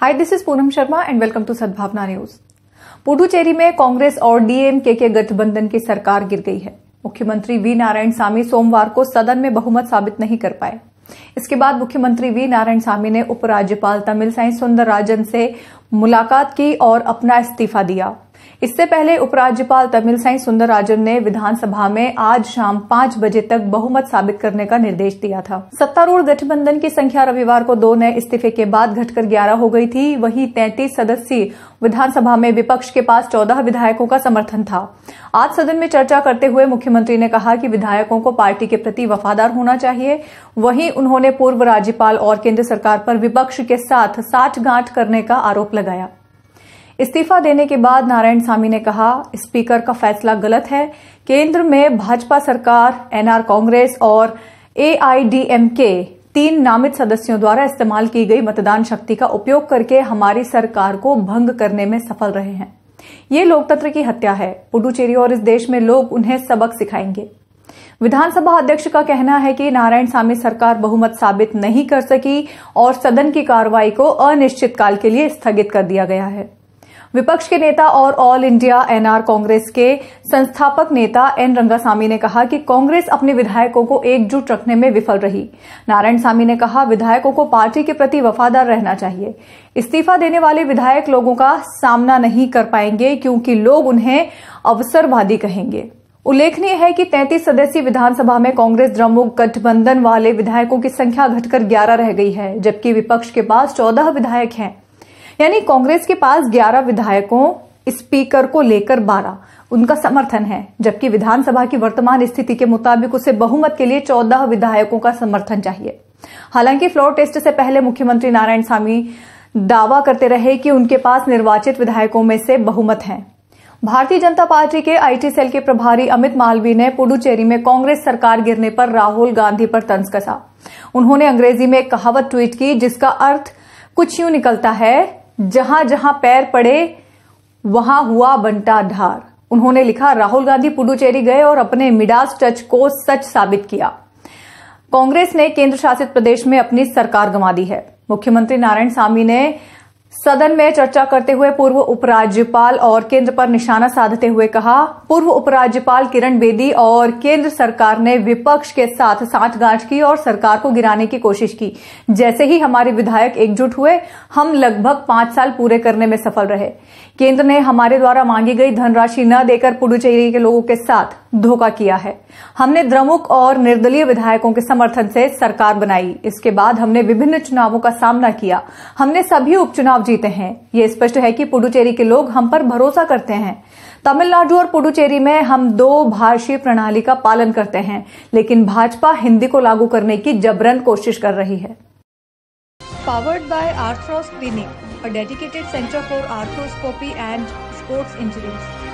hi this is Poonam Sharma and welcome to Sadbhavna News Puducherry में कांग्रेस और DMK के गठबंधन की सरकार गिर गई है मुख्यमंत्री वी नारायण सामी सोमवार को सदन में बहुमत साबित नहीं कर पाए इसके बाद मुख्यमंत्री वी नारायण सामी ने उपराज्यपाल तमिल साई सुंदरराजन से मुलाकात की और अपना इस्तीफा दिया इससे पहले उपराज्यपाल तमिल साई राजन ने विधानसभा में आज शाम पांच बजे तक बहुमत साबित करने का निर्देश दिया था सत्तारूढ़ गठबंधन की संख्या रविवार को दो नए इस्तीफे के बाद घटकर ग्यारह हो गई थी वहीं तैंतीस सदस्यीय विधानसभा में विपक्ष के पास चौदह विधायकों का समर्थन था आज सदन में चर्चा करते हुए मुख्यमंत्री ने कहा कि विधायकों को पार्टी के प्रति वफादार होना चाहिए वहीं उन्होंने पूर्व राज्यपाल और केंद्र सरकार पर विपक्ष के साथ साठ गांठ करने का आरोप लगाया इस्तीफा देने के बाद नारायण सामी ने कहा स्पीकर का फैसला गलत है केंद्र में भाजपा सरकार एनआर कांग्रेस और एआईडीएमके तीन नामित सदस्यों द्वारा इस्तेमाल की गई मतदान शक्ति का उपयोग करके हमारी सरकार को भंग करने में सफल रहे हैं ये लोकतंत्र की हत्या है पुडुचेरी और इस देश में लोग उन्हें सबक सिखाएंगे विधानसभा अध्यक्ष का कहना है कि नारायण सामी सरकार बहुमत साबित नहीं कर सकी और सदन की कार्रवाई को अनिश्चित काल के लिए स्थगित कर दिया गया है विपक्ष के नेता और ऑल इंडिया एनआर कांग्रेस के संस्थापक नेता एन रंगासामी ने कहा कि कांग्रेस अपने विधायकों को एकजुट रखने में विफल रही नारायण सामी ने कहा विधायकों को पार्टी के प्रति वफादार रहना चाहिए इस्तीफा देने वाले विधायक लोगों का सामना नहीं कर पाएंगे क्योंकि लोग उन्हें अवसरवादी कहेंगे उल्लेखनीय है कि 33 सदस्यीय विधानसभा में कांग्रेस द्रमुक गठबंधन वाले विधायकों की संख्या घटकर 11 रह गई है जबकि विपक्ष के पास 14 विधायक हैं यानी कांग्रेस के पास 11 विधायकों स्पीकर को लेकर 12 उनका समर्थन है जबकि विधानसभा की वर्तमान स्थिति के मुताबिक उसे बहुमत के लिए 14 विधायकों का समर्थन चाहिए हालांकि फ्लोर टेस्ट से पहले मुख्यमंत्री नारायण स्वामी दावा करते रहे कि उनके पास निर्वाचित विधायकों में से बहुमत है भारतीय जनता पार्टी के आईटी सेल के प्रभारी अमित मालवीय ने पुडुचेरी में कांग्रेस सरकार गिरने पर राहुल गांधी पर तंज कसा उन्होंने अंग्रेजी में एक कहावत ट्वीट की जिसका अर्थ कुछ यूं निकलता है जहां जहां पैर पड़े वहां हुआ बंटा ढार उन्होंने लिखा राहुल गांधी पुडुचेरी गए और अपने मिडास टच को सच साबित किया कांग्रेस ने केंद्र शासित प्रदेश में अपनी सरकार गंवा दी है मुख्यमंत्री नारायण सामी ने सदन में चर्चा करते हुए पूर्व उपराज्यपाल और केंद्र पर निशाना साधते हुए कहा पूर्व उपराज्यपाल किरण बेदी और केंद्र सरकार ने विपक्ष के साथ साठगांठ की और सरकार को गिराने की कोशिश की जैसे ही हमारे विधायक एकजुट हुए हम लगभग पांच साल पूरे करने में सफल रहे केंद्र ने हमारे द्वारा मांगी गई धनराशि न देकर पुडुचेरी के लोगों के साथ धोखा किया है हमने द्रमुक और निर्दलीय विधायकों के समर्थन से सरकार बनाई इसके बाद हमने विभिन्न चुनावों का सामना किया हमने सभी उपचुनाव जीते हैं ये स्पष्ट है कि पुडुचेरी के लोग हम पर भरोसा करते हैं तमिलनाडु और पुडुचेरी में हम दो भाषीय प्रणाली का पालन करते हैं लेकिन भाजपा हिंदी को लागू करने की जबरन कोशिश कर रही है powered by Arthros clinic dedicated centre for arthroscopy and sports sports